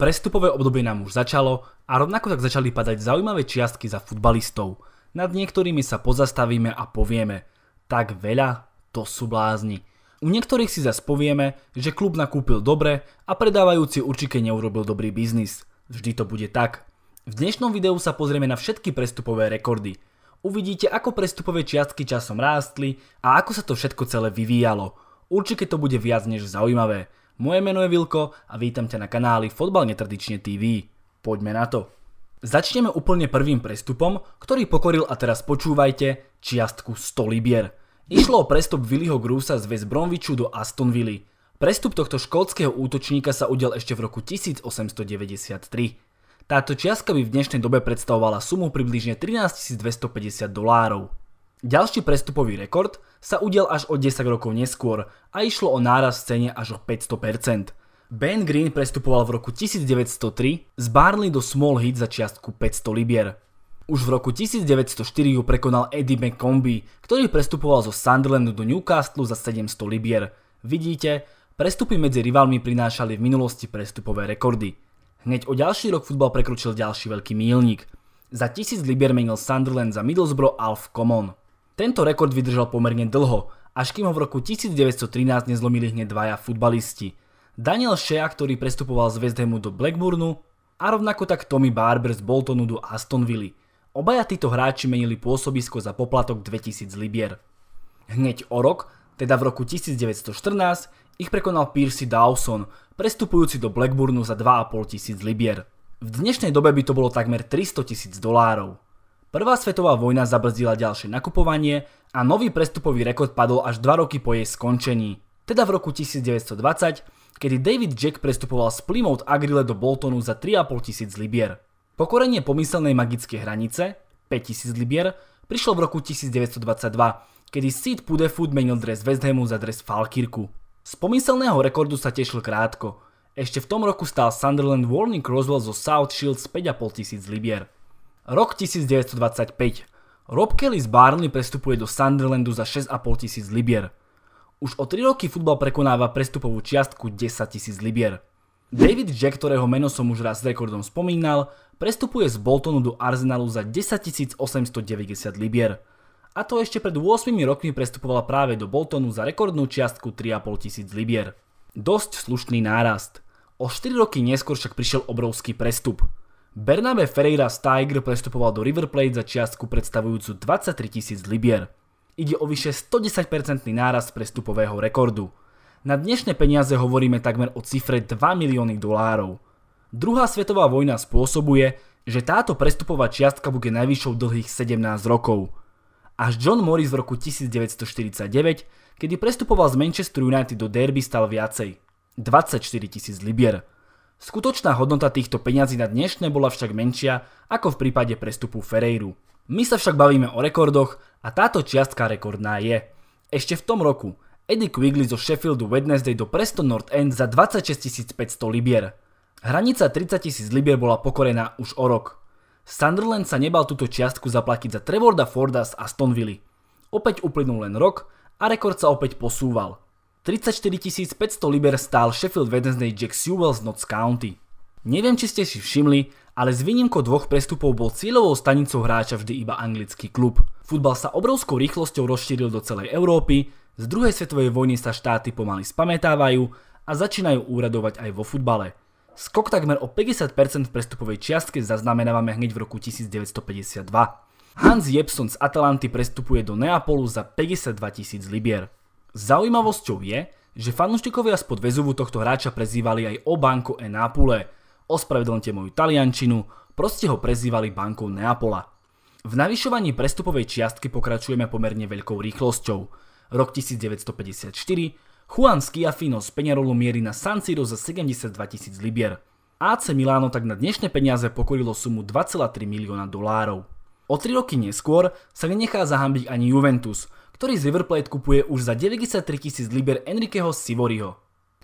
Prestupové obdobie nám už začalo a rovnako tak začali padať zaujímavé čiastky za futbalistov. Nad niektorými sa pozastavíme a povieme, tak veľa, to sú blázni. U niektorých si zase povieme, že klub nakúpil dobre a predávajúci určite neurobil dobrý biznis. Vždy to bude tak. V dnešnom videu sa pozrieme na všetky prestupové rekordy. Uvidíte, ako prestupové čiastky časom rástli a ako sa to všetko celé vyvíjalo. Určite to bude viac než zaujímavé. Moje meno je Vilko a vítam ťa na kanáli Fotbal netradične TV. Poďme na to. Začneme úplne prvým prestupom, ktorý pokoril a teraz počúvajte čiastku 100 libier. Išlo o prestup Willyho Grusa z West Bromwichu do Aston Villa. Prestup tohto škótskeho útočníka sa udial ešte v roku 1893. Táto čiastka by v dnešnej dobe predstavovala sumu približne 13 250 dolárov. Ďalší prestupový rekord sa udial až o 10 rokov neskôr a išlo o náraz v cene až o 500%. Ben Green prestupoval v roku 1903 z Barley do Small Heat za čiastku 500 libier. Už v roku 1904 ju prekonal Eddie McCombie, ktorý prestupoval zo Sunderlandu do Newcastle za 700 libier. Vidíte, prestupy medzi rivalmi prinášali v minulosti prestupové rekordy. Hneď o ďalší rok futbal prekročil ďalší veľký mílnik. Za 1000 libier menil Sunderland za Middlesbrough Alf Common. Tento rekord vydržal pomerne dlho, až kým ho v roku 1913 nezlomili hneď dvaja futbalisti. Daniel Shea, ktorý prestupoval z West Hamu do Blackburnu a rovnako tak Tommy Barber z Boltonu do Astonville. Obaja títo hráči menili pôsobisko za poplatok 2000 libier. Hneď o rok, teda v roku 1914, ich prekonal Piercy Dawson, prestupujúci do Blackburnu za 2500 libier. V dnešnej dobe by to bolo takmer 300 tisíc dolárov. Prvá svetová vojna zabrzdila ďalšie nakupovanie a nový prestupový rekord padol až 2 roky po jej skončení, teda v roku 1920, kedy David Jack prestupoval z Plymouth Agrile do Boltonu za 3,5 tisíc libier. Pokorenie pomyselnej magickej hranice, 5000 libier, prišlo v roku 1922, kedy Sid Pudefoot menil dres West Hamu za dres Falkirku. Z pomyselného rekordu sa tešil krátko. Ešte v tom roku stál Sunderland Warning Roswell zo South Shields 5,5 tisíc libier. Rok 1925. Rob Kelly z Barnley prestupuje do Sunderlandu za 6,5 tisíc libier. Už o 3 roky futbal prekonáva prestupovú čiastku 10 tisíc libier. David Jack, ktorého meno som už raz s rekordom spomínal, prestupuje z Boltonu do Arsenalu za 10 890 libier. A to ešte pred 8 rokmi prestupovala práve do Boltonu za rekordnú čiastku 3,5 tisíc libier. Dosť slušný nárast. O 4 roky neskôr však prišiel obrovský prestup – Bernabe Ferreira z Tiger prestupoval do River Plate za čiastku predstavujúcu 23 tisíc libier. Ide o vyše 110% náraz prestupového rekordu. Na dnešné peniaze hovoríme takmer o cifre 2 milióny dolárov. Druhá svetová vojna spôsobuje, že táto prestupová čiastka bude najvyššou dlhých 17 rokov. Až John Morris v roku 1949, kedy prestupoval z Manchester United do Derby, stal viacej. 24 tisíc libier. Skutočná hodnota týchto peňazí na dnešné bola však menšia ako v prípade prestupu Ferreiru. My sa však bavíme o rekordoch a táto čiastka rekordná je. Ešte v tom roku Eddie Quigley zo Sheffieldu Wednesday do Preston North End za 26 500 libier. Hranica 30 000 libier bola pokorená už o rok. Sunderland sa nebal túto čiastku zaplatiť za Trevorda Forda z Aston Villa. Opäť uplynul len rok a rekord sa opäť posúval – 34 500 liber stál Sheffield Wednesday Jack Sewell z Notts County. Neviem, či ste si všimli, ale s výnimkou dvoch prestupov bol cieľovou stanicou hráča vždy iba anglický klub. Futbal sa obrovskou rýchlosťou rozšíril do celej Európy, z druhej svetovej vojny sa štáty pomaly spamätávajú a začínajú úradovať aj vo futbale. Skok takmer o 50% v prestupovej čiastke zaznamenávame hneď v roku 1952. Hans Jebson z Atalanty prestupuje do Neapolu za 52 tisíc libier. Zaujímavosťou je, že fanúštikovia spod väzuvu tohto hráča prezývali aj o Banco e Napule. Ospravedlňte moju taliančinu, proste ho prezývali Bankou Neapola. V navyšovaní prestupovej čiastky pokračujeme pomerne veľkou rýchlosťou. Rok 1954, Juan Schiafino z Peñarolu mierí na San Siro za 72 tisíc libier. AC Milano tak na dnešné peniaze pokorilo sumu 2,3 milióna dolárov. O 3 roky neskôr sa nenechá zahambiť ani Juventus – ktorý z River Plate kupuje už za 93 tisíc liber Enriqueho Sivoriho.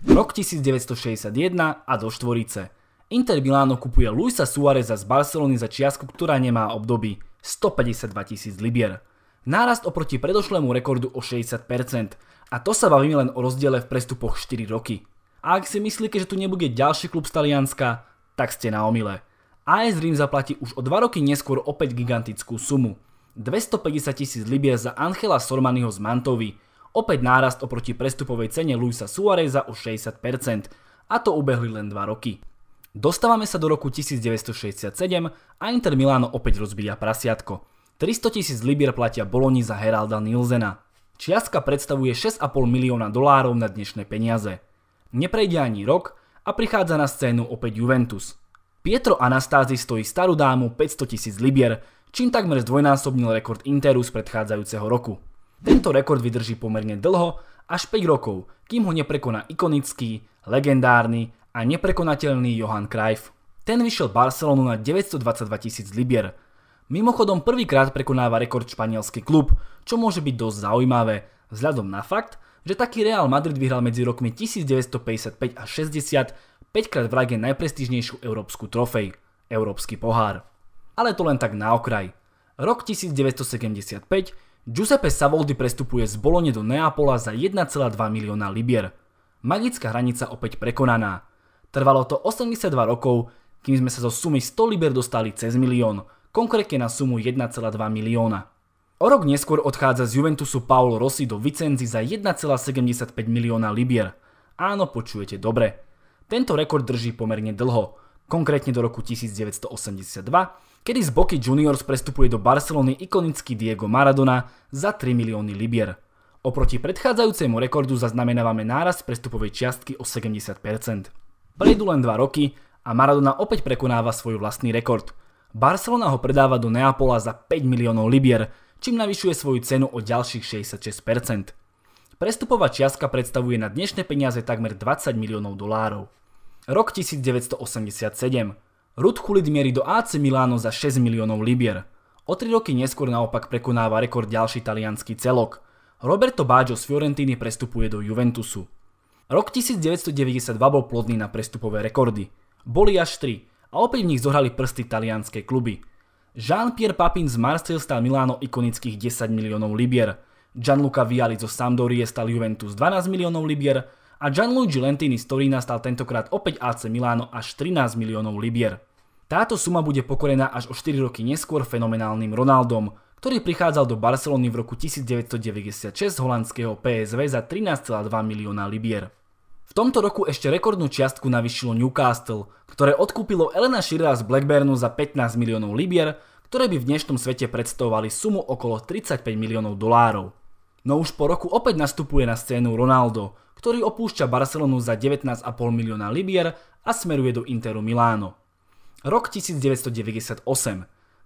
Rok 1961 a do štvorice. Inter Milano kupuje Luisa Suareza z Barcelony za čiasku, ktorá nemá období 152 tisíc libier. Nárast oproti predošlému rekordu o 60%. A to sa bavíme len o rozdiele v prestupoch 4 roky. A ak si myslíte, že tu nebude ďalší klub z Talianska, tak ste na omile. AS Rím zaplatí už o 2 roky neskôr opäť gigantickú sumu. 250 tisíc libier za Angela Sormanyho z Mantovi. Opäť nárast oproti prestupovej cene Luisa Suareza o 60%, a to ubehli len 2 roky. Dostávame sa do roku 1967 a Inter Milano opäť rozbíja prasiatko. 300 tisíc libier platia Boloni za Heralda Nilsena. Čiastka predstavuje 6,5 milióna dolárov na dnešné peniaze. Neprejde ani rok a prichádza na scénu opäť Juventus. Pietro Anastázy stojí starú dámu 500 tisíc libier čím takmer zdvojnásobnil rekord Interu z predchádzajúceho roku. Tento rekord vydrží pomerne dlho, až 5 rokov, kým ho neprekoná ikonický, legendárny a neprekonateľný Johan Cruyff. Ten vyšiel Barcelonu na 922 tisíc libier. Mimochodom prvýkrát prekonáva rekord španielský klub, čo môže byť dosť zaujímavé, vzhľadom na fakt, že taký Real Madrid vyhral medzi rokmi 1955 a 60 5 krát v rage najprestížnejšiu európsku trofej, Európsky pohár ale to len tak na okraj. Rok 1975 Giuseppe Savoldi prestupuje z Bolone do Neapola za 1,2 milióna libier. Magická hranica opäť prekonaná. Trvalo to 82 rokov, kým sme sa zo sumy 100 libier dostali cez milión, konkrétne na sumu 1,2 milióna. O rok neskôr odchádza z Juventusu Paolo Rossi do Vicenzi za 1,75 milióna libier. Áno, počujete dobre. Tento rekord drží pomerne dlho, konkrétne do roku 1982, kedy z Boky Juniors prestupuje do Barcelony ikonický Diego Maradona za 3 milióny libier. Oproti predchádzajúcemu rekordu zaznamenávame nárast prestupovej čiastky o 70%. Prejdú len 2 roky a Maradona opäť prekonáva svoj vlastný rekord. Barcelona ho predáva do Neapola za 5 miliónov libier, čím navyšuje svoju cenu o ďalších 66%. Prestupová čiastka predstavuje na dnešné peniaze takmer 20 miliónov dolárov. Rok 1987. Rudchulit mierí do AC Milano za 6 miliónov libier. O 3 roky neskôr naopak prekonáva rekord ďalší talianský celok. Roberto Baggio z Fiorentiny prestupuje do Juventusu. Rok 1992 bol plodný na prestupové rekordy. Boli až 3 a opäť v nich zohrali prsty talianské kluby. Jean-Pierre Papin z Marseille stal Milano ikonických 10 miliónov libier. Gianluca Viali zo Sampdorie stal Juventus 12 miliónov libier a Gianluigi Lentini z Torína stal tentokrát opäť AC Milano až 13 miliónov libier. Táto suma bude pokorená až o 4 roky neskôr fenomenálnym Ronaldom, ktorý prichádzal do Barcelony v roku 1996 z holandského PSV za 13,2 milióna libier. V tomto roku ešte rekordnú čiastku navyšilo Newcastle, ktoré odkúpilo Elena Shearera z Blackburnu za 15 miliónov libier, ktoré by v dnešnom svete predstavovali sumu okolo 35 miliónov dolárov. No už po roku opäť nastupuje na scénu Ronaldo, ktorý opúšťa Barcelonu za 19,5 milióna libier a smeruje do Interu Miláno. Rok 1998.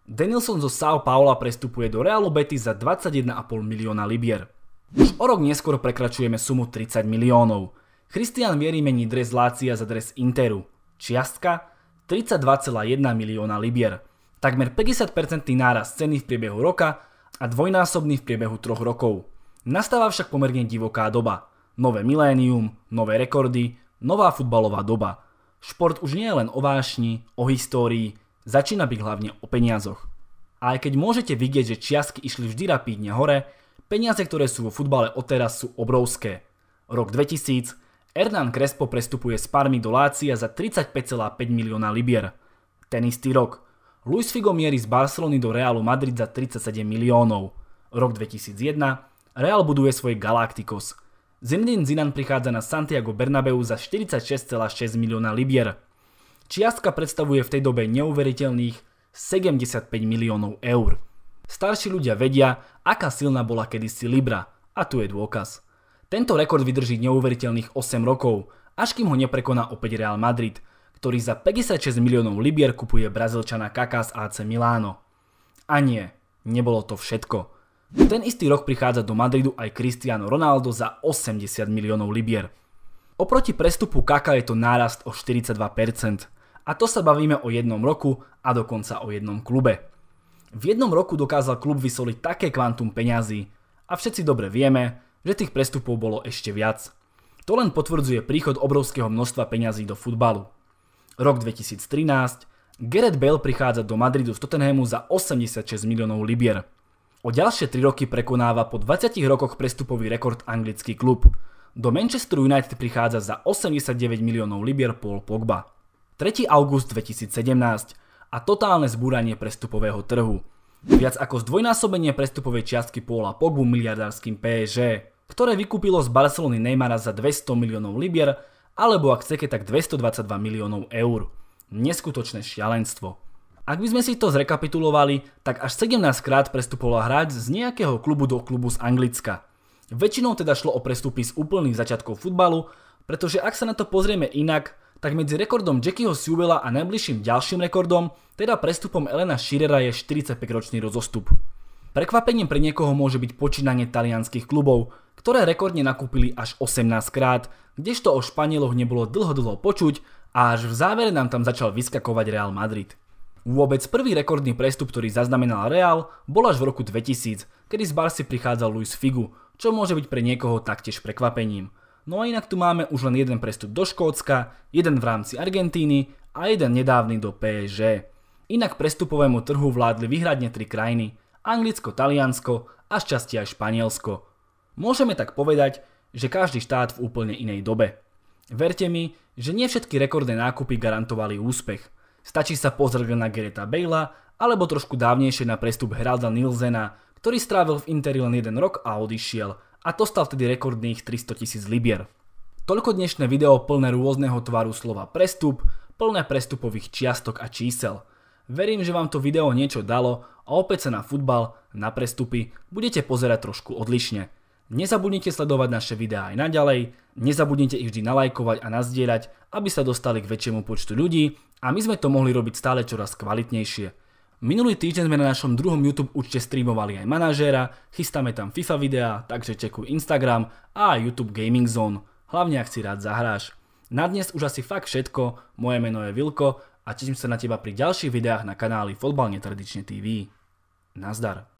Danielson zo São Paula prestupuje do Realu Betis za 21,5 milióna libier. Už o rok neskôr prekračujeme sumu 30 miliónov. Christian Vieri mení dres Lácia za dres Interu. Čiastka 32,1 milióna libier. Takmer 50% náraz ceny v priebehu roka a dvojnásobný v priebehu troch rokov. Nastáva však pomerne divoká doba. Nové milénium, nové rekordy, nová futbalová doba. Šport už nie je len o vášni, o histórii, začína byť hlavne o peniazoch. A aj keď môžete vidieť, že čiastky išli vždy rapídne hore, peniaze, ktoré sú vo futbale odteraz sú obrovské. Rok 2000, Hernán Crespo prestupuje z Parmy do Lácia za 35,5 milióna libier. Ten istý rok. Luis Figo mierí z Barcelony do Realu Madrid za 37 miliónov. Rok 2001, Real buduje svoj Galacticos – Zinedine Zidane prichádza na Santiago Bernabeu za 46,6 milióna libier. Čiastka predstavuje v tej dobe neuveriteľných 75 miliónov eur. Starší ľudia vedia, aká silná bola kedysi Libra a tu je dôkaz. Tento rekord vydrží neuveriteľných 8 rokov, až kým ho neprekoná opäť Real Madrid, ktorý za 56 miliónov libier kupuje brazilčana Kaká z AC Milano. A nie, nebolo to všetko. Ten istý rok prichádza do Madridu aj Cristiano Ronaldo za 80 miliónov libier. Oproti prestupu Kaka je to nárast o 42%. A to sa bavíme o jednom roku a dokonca o jednom klube. V jednom roku dokázal klub vysoliť také kvantum peňazí a všetci dobre vieme, že tých prestupov bolo ešte viac. To len potvrdzuje príchod obrovského množstva peňazí do futbalu. Rok 2013, Gareth Bale prichádza do Madridu z Tottenhamu za 86 miliónov libier. O ďalšie 3 roky prekonáva po 20 rokoch prestupový rekord anglický klub. Do Manchester United prichádza za 89 miliónov libier Paul Pogba. 3. august 2017 a totálne zbúranie prestupového trhu. Viac ako zdvojnásobenie prestupovej čiastky Paula Pogbu miliardárským PSG, ktoré vykúpilo z Barcelony Neymara za 200 miliónov libier, alebo ak chcete tak 222 miliónov eur. Neskutočné šialenstvo. Ak by sme si to zrekapitulovali, tak až 17 krát prestupovala hráč z nejakého klubu do klubu z Anglicka. Väčšinou teda šlo o prestupy z úplných začiatkov futbalu, pretože ak sa na to pozrieme inak, tak medzi rekordom Jackieho Sewella a najbližším ďalším rekordom, teda prestupom Elena Schirera je 45-ročný rozostup. Prekvapením pre niekoho môže byť počínanie talianských klubov, ktoré rekordne nakúpili až 18 krát, kdežto o Španieloch nebolo dlho dlho počuť a až v závere nám tam začal vyskakovať Real Madrid. Vôbec prvý rekordný prestup, ktorý zaznamenal Real, bol až v roku 2000, kedy z Barsi prichádzal Luis Figu, čo môže byť pre niekoho taktiež prekvapením. No a inak tu máme už len jeden prestup do Škótska, jeden v rámci Argentíny a jeden nedávny do PSG. Inak prestupovému trhu vládli výhradne tri krajiny – Anglicko, Taliansko a šťastie aj Španielsko. Môžeme tak povedať, že každý štát v úplne inej dobe. Verte mi, že nie všetky rekordné nákupy garantovali úspech – Stačí sa pozrieť na Gereta Bale'a alebo trošku dávnejšie na prestup Heralda Nilsena, ktorý strávil v Interi len jeden rok a odišiel a to stal vtedy rekordných 300 tisíc libier. Toľko dnešné video plné rôzneho tvaru slova prestup, plné prestupových čiastok a čísel. Verím, že vám to video niečo dalo a opäť sa na futbal, na prestupy budete pozerať trošku odlišne. Nezabudnite sledovať naše videá aj naďalej, nezabudnite ich vždy nalajkovať a nazdieľať, aby sa dostali k väčšiemu počtu ľudí a my sme to mohli robiť stále čoraz kvalitnejšie. Minulý týždeň sme na našom druhom YouTube účte streamovali aj manažéra, chystáme tam FIFA videá, takže čekuj Instagram a YouTube Gaming Zone, hlavne ak si rád zahráš. Na dnes už asi fakt všetko, moje meno je Vilko a teším sa na teba pri ďalších videách na kanáli Fotbal netradične TV. Nazdar.